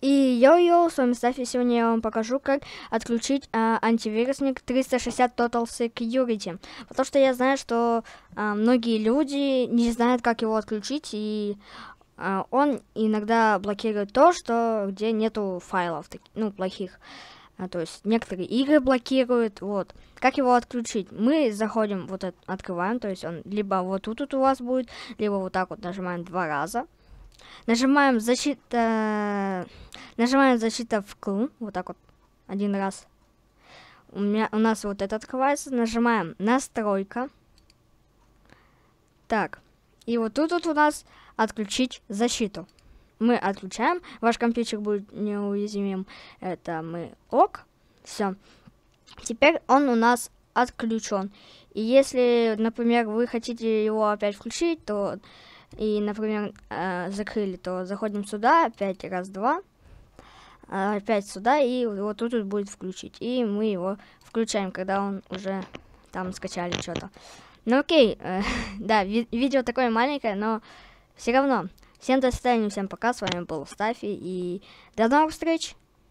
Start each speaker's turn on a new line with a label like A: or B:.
A: И йо-йо, с вами Стафи. Сегодня я вам покажу, как отключить а, антивирусник 360 Total Security. Потому что я знаю, что а, многие люди не знают, как его отключить, и а, он иногда блокирует то, что где нету файлов, так, ну, плохих. А, то есть некоторые игры блокируют, вот. Как его отключить? Мы заходим, вот это, открываем, то есть он либо вот тут тут у вас будет, либо вот так вот нажимаем два раза. Нажимаем защита... Э, нажимаем защита в клу. Вот так вот. Один раз. У, меня, у нас вот это открывается. Нажимаем настройка. Так. И вот тут вот у нас отключить защиту. Мы отключаем. Ваш компьютер будет неуязвимым. Это мы ок. Все. Теперь он у нас отключен. И если, например, вы хотите его опять включить, то и, например, э, закрыли, то заходим сюда, опять раз-два, э, опять сюда, и вот тут вот будет включить. И мы его включаем, когда он уже там скачали что-то. Ну окей, э, да, ви видео такое маленькое, но все равно. Всем до свидания, всем пока, с вами был Стафи, и до новых встреч!